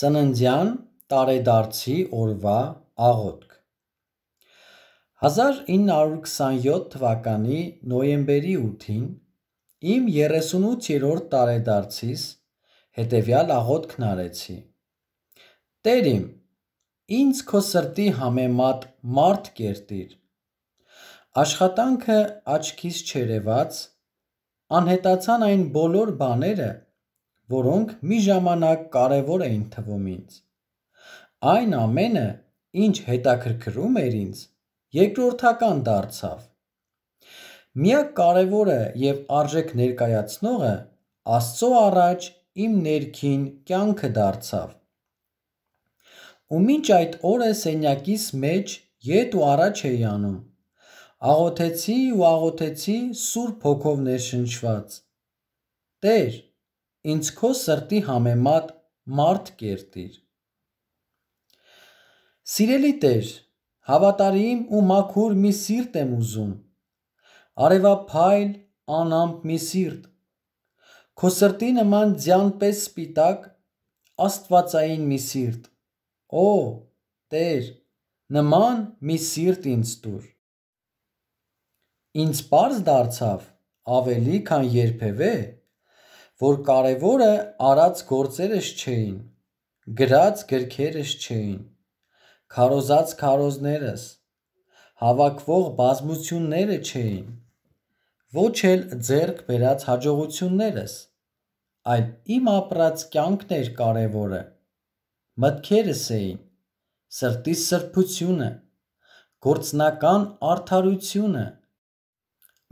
Ծննդյան տարեդարձի օրվա աղոթք 1927 թվականի նոյեմբերի 8-ին իմ 38-րդ տարեդարձիս հետևյալ աղոթքն արեցի. Տեր իմ, ինձ քո սրտի համեմատ մարդ կերտիր։ Աշխատանքը աչքիս չերևաց, անհետացան այն բոլոր բաները, որոնք մի ժամանակ կարևոր էին թվում ինձ։ Այն ամենը, ինչ հետաքրքրում էր ինձ, երկրորդական դարձավ։ Միակ կարևորը եւ արժեք ներկայացնողը Աստծո առաջ իմ ներքին կյանքը դարձավ։ Ու մինչ այդ օրը սենյակիս մեջ ետ ու առաջ էի անում։ Աղոթեցի ու աղոթեցի Սուրբ Հոգով ներշնչված։ Տեր, ինձ քո սրտի համեմատ մարդ կերտիր։ Սիրելի Տեր, հավատարիմ ու մաքուր մի սիրտ եմ ուզում։ Արևափայլ անամպ մի սիրտ։ Քո սրտի նման ձյան պես սպիտակ աստվածային մի սիրտ։ Օ, Տեր, նման մի սիրտ ինձ տուր։ Ինձ པարզ դարձավ ավելի քան երբևէ որ կարևորը արած գործերս չէին, գրած գրքերս չէին, քարոզած քարոզներս, հավաքվող բազմությունները չէին, ոչ էլ ձեռք բերած հաջողություններս, այլ իմ ապրած կյանքն էր կարևորը։ Մտքերս էին, սրտիս սրբությունը, գործնական արդարությունը։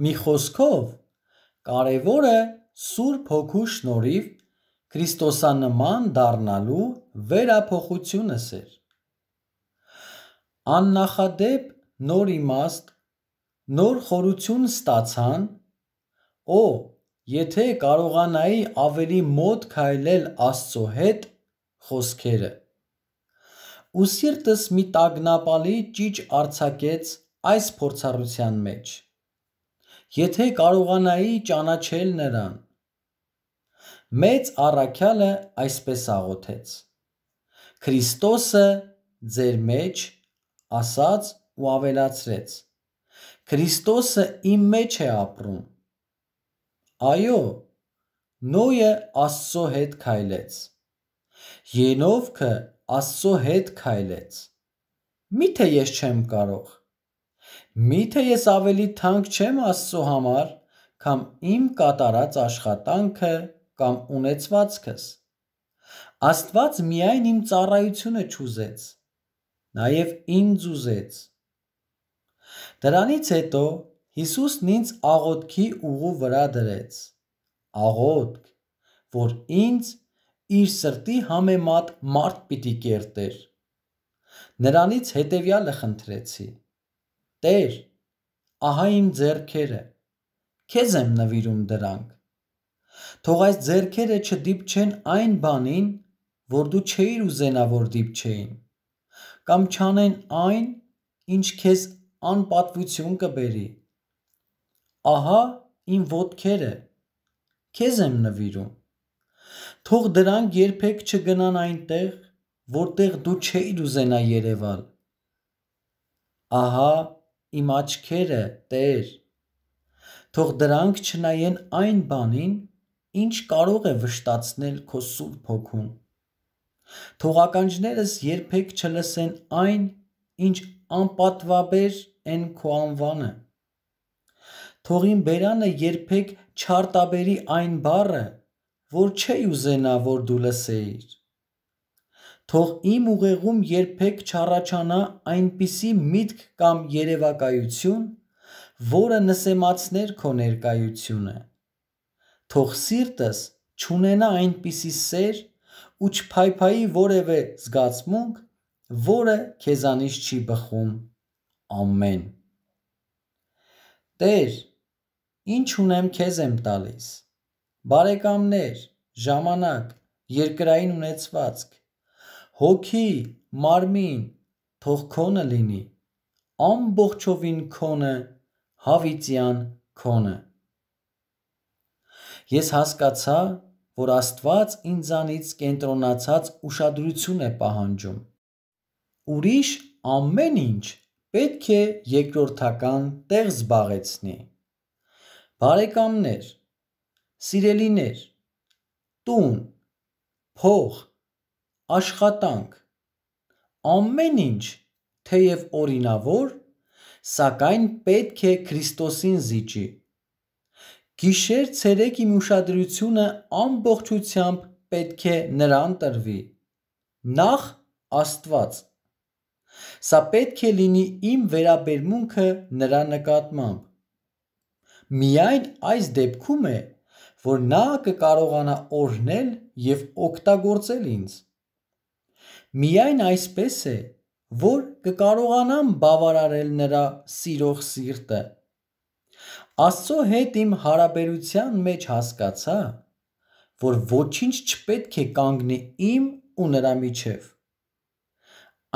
Մի խոսքով, կարևորը Սուրբ Հոգու շնորհիվ Քրիստոսանման դառնալու վերափոխությունս էր։ Աննախադեպ նոր իմաստ, նոր խորություն ստացան, օ, եթե կարողանայի ավելի մոտ քայլել Աստծո հետ խոսքերը։ Ու սիրտս մի տագնապալի ճիճ արցակեց այս փորձառության մեջ։ Եթե կարողանայի ճանաչել նրան, մեծ առաքյալը այսպես աղոթեց. Քրիստոսը ձեր մեջ ասաց ու ավելացրեց. Քրիստոսը իմ մեջ է ապրում։ Այո, Նոյը Աստծո հետ քայլեց։ Ենովքը Աստծո հետ քայլեց։ Միթե ես չեմ կարող։ Միթե ես ավելի թանկ չեմ Աստծո համար, քան իմ կատարած աշխատանքը կամ ունեցվածքս։ Աստված միայն իմ ծառայությունը չուզեց, նաև ինձ ուզեց։ Դրանից հետո Հիսուսն ինձ աղոթքի ուղու վրա դրեց։ Աղոթք, որ ինձ իր սրտի համեմատ մարդ պիտի կերտեր։ Նրանից հետևյալը խնդրեցի. Տեր, ահա իմ ձեռքերը։ Քեզ եմ նվիրում դրանք Թող այս зерքերը չդիպչեն այն բանին, որ դու չէիր ուզենա որ դիպչեին, կամ չանեն այն, ինչ քեզ անպատվություն կբերի։ Ահա իմ ոտքերը քեզ եմ նվիրում։ Թող դրանք երբեք չգնան այնտեղ, որտեղ դու չէիր ուզենա երևալ։ Ահա իմ աչքերը, Տեր, թող դրանք չնայեն այն բանին, ինչ կարող է վշտացնել քո Սուրբ Հոգուն։ Թող ականջներս երբեք չլսեն այն, ինչ անպատվաբեր են քո անվանը։ Թող իմ բերանը երբեք չարտաբերի այն բառը, որ չի ուզենա, որ դու լսեիր։ Թող իմ ուղեղում երբեք չառաջանա այնպիսի միտք կամ երևակայություն, որը նսեմացներ քո ներկայությունը թող սիրտս չունենա այնպիսի սեր ու չփայփայի որևէ զգացմունք, որը քեզանից չի բխում։ Ամեն։ Տեր, ինչ ունեմ քեզ եմ տալիս։ Բարեկամներ, ժամանակ, երկրային ունեցվածք, հոգի, մարմին, թող քոնը լինի։ Ամբողջովին քոնը, հավիտյան քոնը։ Ես հասկացա, որ Աստված ինձանից կենտրոնացած ուշադրություն է պահանջում։ Ուրիշ ամեն ինչ պետք է երկրորդական տեղ զբաղեցնի։ Բարեկամներ, սիրելիներ, տուն, փող, աշխատանք, ամեն ինչ թեև օրինավոր, սակայն պետք է Քրիստոսին զիջի Գիշեր ցերեկ իմ ուշադրությունը ամբողջությամբ պետք է նրան տրվի։ Նախ Աստված։ Սա պետք է լինի իմ վերաբերմունքը նրա նկատմամբ։ Միայն այս դեպքում է, որ նա կկարողանա օրհնել եւ օգտագործել ինձ։ Միայն այսպես է, որ կկարողանամ բավարարել նրա սիրող սիրտը։ Աստծո հետ իմ հարաբերության մեջ հասկացա, որ ոչինչ չպետք է կանգնի իմ ու նրա միջև։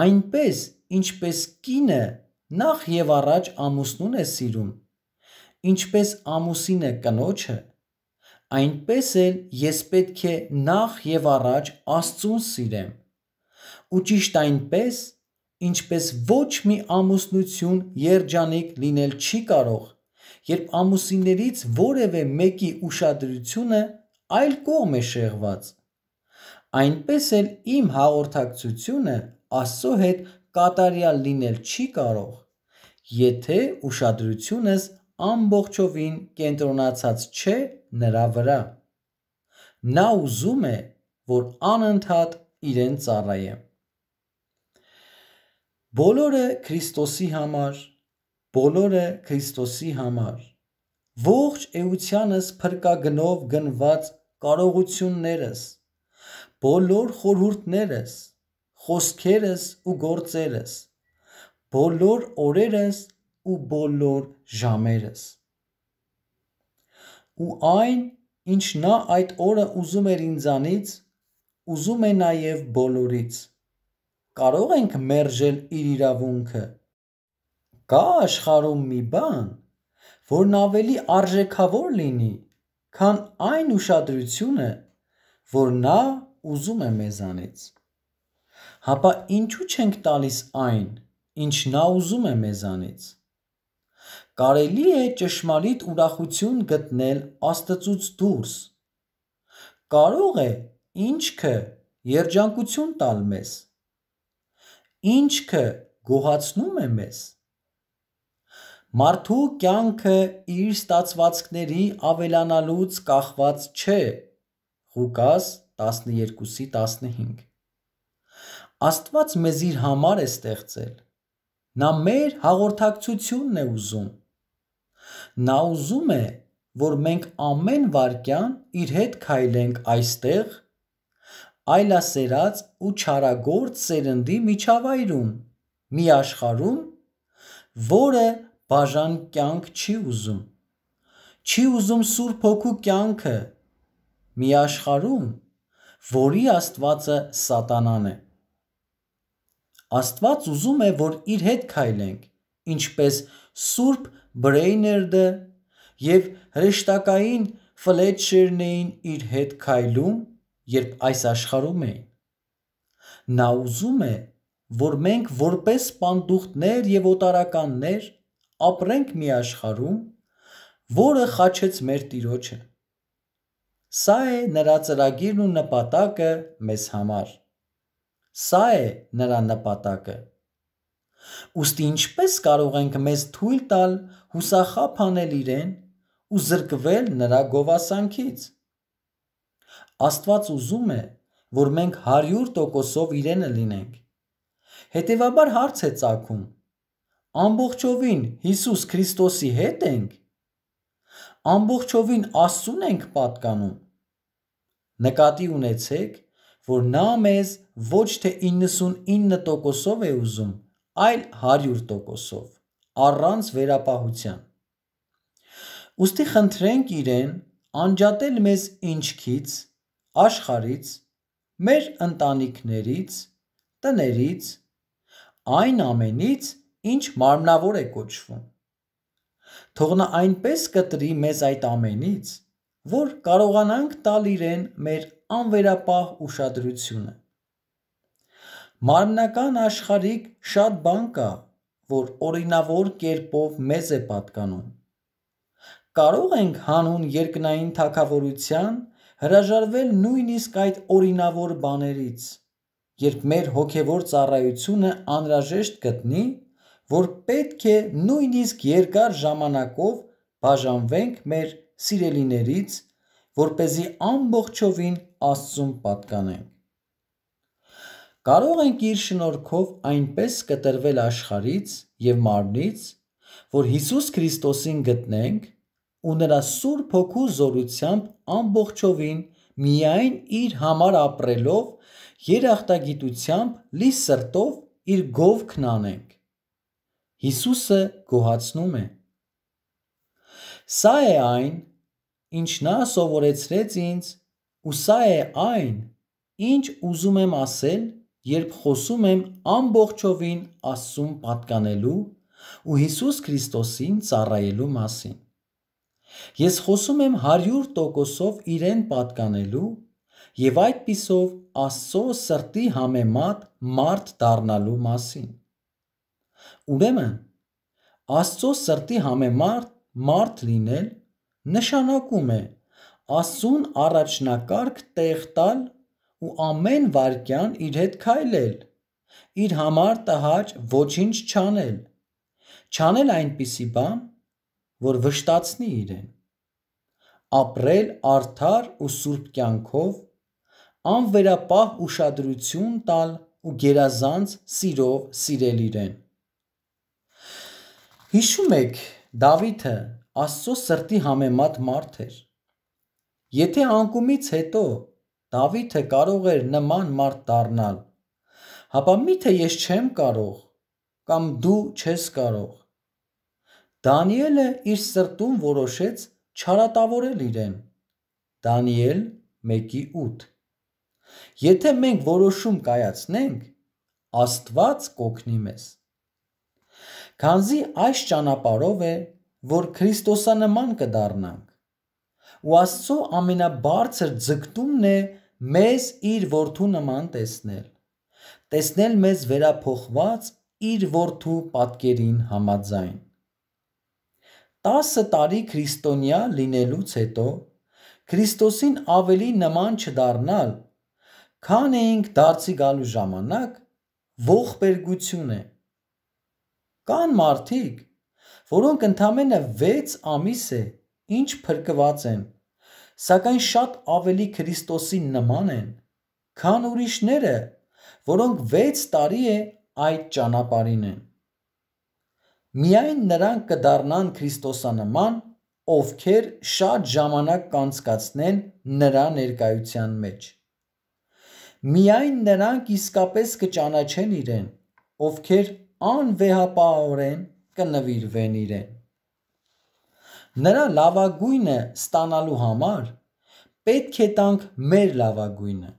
Այնպես, ինչպես կինը նախ եւ առաջ ամուսնուն է սիրում, ինչպես ամուսինը կնոջը, այնպես էլ ես պետք է նախ եւ առաջ Աստծուն սիրեմ։ Ու ճիշտ այնպես, ինչպես ոչ մի ամուսնություն երջանիկ լինել չի կարող, երբ ամուսիններից որևէ մեկի ուշադրությունը այլ կողմ է շեղված։ Այնպես էլ իմ հաղորդակցությունը Աստծո հետ կատարյալ լինել չի կարող, եթե ուշադրությունս ամբողջովին կենտրոնացած չէ նրա վրա։ Նա ուզում է, որ անընդհատ իրեն ծառայեմ։ Բոլորը Քրիստոսի համար բոլորը Քրիստոսի համար։ Ողջ էությանս փրկագնով գնված կարողություններս, բոլոր խորհուրդներս, խոսքերս ու գործերս, բոլոր օրերս ու բոլոր ժամերս։ Ու այն, ինչ նա այդ օրը ուզում էր ինձանից, ուզում է նաև բոլորից։ Կարող ենք մերժել իր իրավունքը, իր կա աշխարում մի բան, որն ավելի արժեքավոր լինի, քան այն ուշադրությունը, որ նա ուզում է մեզանից։ Հապա ինչու չենք տալիս այն, ինչ նա ուզում է մեզանից։ Կարելի է ճշմարիտ ուրախություն գտնել Աստծուց դուրս։ Կարող է ինչքը երջանկություն տալ մեզ։ Ինչքը գոհացնում է մեզ։ Մարդու կյանքը իր ստացվածքների ավելանալուց կախված չէ։ Ղուկաս 12:15։ Աստված մեզ իր համար է ստեղծել։ Նա մեր հաղորդակցությունն է ուզում։ Նա ուզում է, որ մենք ամեն վարքյան իր հետ քայլենք այստեղ այլասերած ու չարագործ սերնդի միջավայրում, մի աշխարհում, որը բաժան կյանք չի ուզում։ Չի ուզում Սուրբ Հոգու կյանքը մի աշխարհում, որի Աստվածը Սատանան է։ Աստված ուզում է, որ իր հետ քայլենք, ինչպես Սուրբ Բրեյներդը եւ հրեշտակային Ֆլեչերն էին իր հետ քայլում, երբ այս աշխարհում էին։ Նա ուզում է, որ մենք որպես սպանդուղտներ եւ օտարականներ ապրենք մի աշխարհում, որը խաչեց մեր Տիրոջը։ Սա է նրա ծրագիրն ու նպատակը մեզ համար։ Սա է նրա նպատակը։ Ոստի ինչպես կարող ենք մեզ թույլ տալ հուսախապ անել իրեն ու զրկվել նրա գովասանքից։ Աստված ուզում է, որ մենք 100%-ով իրենը լինենք։ Հետևաբար հարց է ծագում ամբողջովին Հիսուս Քրիստոսի հետ ենք, ամբողջովին Աստծուն ենք պատկանում։ Նկատի ունեցեք, որ նա մեզ ոչ թե 99%-ով է ուզում, այլ 100%-ով, առանց վերապահության։ Ոստի խնդրենք իրեն անջատել մեզ ինչքից, աշխարից, մեր ընտանիքներից, տներից, այն ամենից, ինչ մարմնավոր է կոչվում։ Թող նա այնպես կտրի մեզ այդ ամենից, որ կարողանանք տալ իրեն մեր անվերապահ ուշադրությունը։ Մարմնական աշխարհիկ շատ բան կա, որ օրինավոր կերպով մեզ է պատկանում։ Կարող ենք հանուն երկնային թակավորության հրաժարվել նույնիսկ այդ օրինավոր բաներից, երբ մեր հոգևոր ծառայությունը անհրաժեշտ գտնի որ պետք է նույնիսկ երկար ժամանակով բաժանվենք մեր սիրելիներից, որ เป զի ամբողջովին Աստծուն պատկանենք։ Կարող ենք իր շնորհքով այնպես կտրվել աշխարից եւ մարմնից, որ Հիսուս Քրիստոսին գտնենք ու նրա Սուրբ Հոգու զորությամբ ամբողջովին միայն իր համար ապրելով, երախտագիտությամբ լի սրտով իր գովքն անենք Հիսուսը գոհացնում է։ Սա է այն, ինչ նա սովորեցրեց ինձ, ու սա է այն, ինչ ուզում եմ ասել, երբ խոսում եմ ամբողջովին Աստծուն պատկանելու ու Հիսուս Քրիստոսին ծառայելու մասին։ Ես խոսում եմ 100%-ով իրեն պատկանելու եւ այդ պիսով Աստծո սրտի համեմատ մարդ դառնալու մասին։ Ուրեմն Աստծո սրտի համեմարտ մարդ լինել նշանակում է Աստծուն առաջնակարգ տեղ տալ ու ամեն վարքյան իր հետ քայլել, իր համար տհաճ ոչինչ չանել, չանել այնպիսի բան, որ վշտացնի իրեն, ապրել արդար ու սուրբ կյանքով, անվերապահ ուշադրություն տալ ու գերազանց սիրով սիրել իրեն։ Հիշում եք, Դավիթը Աստծո սրտի համեմատ մարդ էր։ Եթե անկումից հետո Դավիթը կարող էր նման մարդ դառնալ, հապա միթե ես չեմ կարող կամ դու չես կարող։ Դանիելը իր սրտում որոշեց չարատավորել իրեն։ Դանիել 1:8 Եթե մենք որոշում կայացնենք, Աստված կօգնի մեզ։ Քանզի այս ճանապարով է, որ Քրիստոսանման կդառնանք։ Ու Աստծո ամենաբարձր ձգտումն է մեզ իր որդու նման տեսնել։ Տեսնել մեզ վերափոխված իր որդու պատկերին համաձայն։ 10 տարի քրիստոնյա լինելուց հետո Քրիստոսին ավելի նման չդառնալ, քան էինք դարձի գալու ժամանակ ողբերգություն է Կան մարդիկ, որոնք ընդամենը 6 ամիս է ինչ փրկված են, սակայն շատ ավելի Քրիստոսին նման են, քան ուրիշները, որոնք 6 տարի է այդ ճանապարհին են։ Միայն նրանք կդառնան Քրիստոսանման, ովքեր շատ ժամանակ կանցկացնեն նրա ներկայության մեջ։ Միայն նրանք իսկապես կճանաչեն իրեն, ովքեր անվեհապահորեն կնվիրվեն իրեն։ Նրա լավագույնը ստանալու համար պետք է տանք մեր լավագույնը,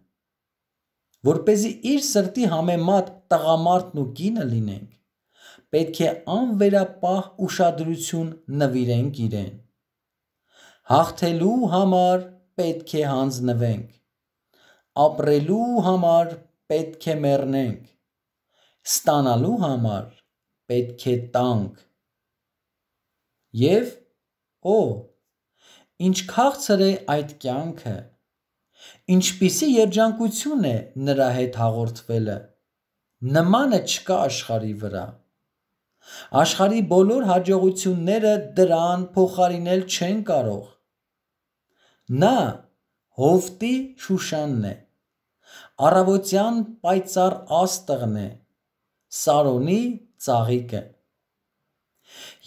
որ เป զի իր սրտի համեմատ տղամարդն ու կինը լինենք։ Պետք է անվերապահ ուշադրություն նվիրենք իրեն։ Հաղթելու համար պետք է հանձնվենք։ Ապրելու համար պետք է մեռնենք ստանալու համար պետք է տանք։ Եվ օ ինչ քաղցր է այդ կյանքը։ Ինչպիսի երջանկություն է նրա հետ հաղորդվելը։ Նմանը չկա աշխարի վրա։ Աշխարի բոլոր հաջողությունները դրան փոխարինել չեն կարող։ Նա հովտի շուշանն է։ Առավոտյան պայծառ աստղն է։ Սարոնի ծաղիկը։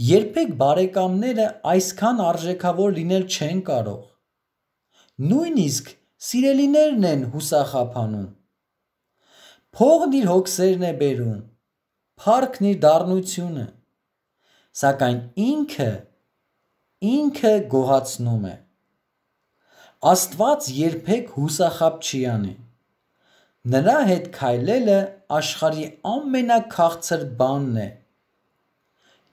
Երբեք բարեկամները այսքան արժեքավոր լինել չեն կարող։ Նույնիսկ սիրելիներն են հուսախափանում։ Փողն իր հոգսերն է բերում, փառքն իր դառնությունը, սակայն ինքը ինքը գողացնում է։ Աստված երբեք հուսախապ չի անի։ Նրա հետ քայլելը աշխարի ամենակաղցր բանն է։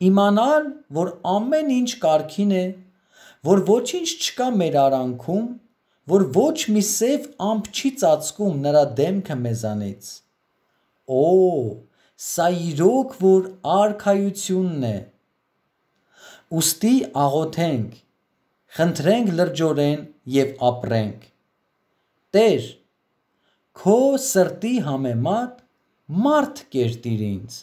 Իմանալ, որ ամեն ինչ կարքին է, որ ոչինչ չկա մեր արանքում, որ ոչ մի սև ամպ չի ծածկում նրա դեմքը մեզանից։ Օ, սա իրոք որ արքայությունն է։ Ոստի աղոթենք, խնդրենք լրջորեն եւ ապրենք։ Տեր, քո սրտի համեմատ մարդ կերտիր ինձ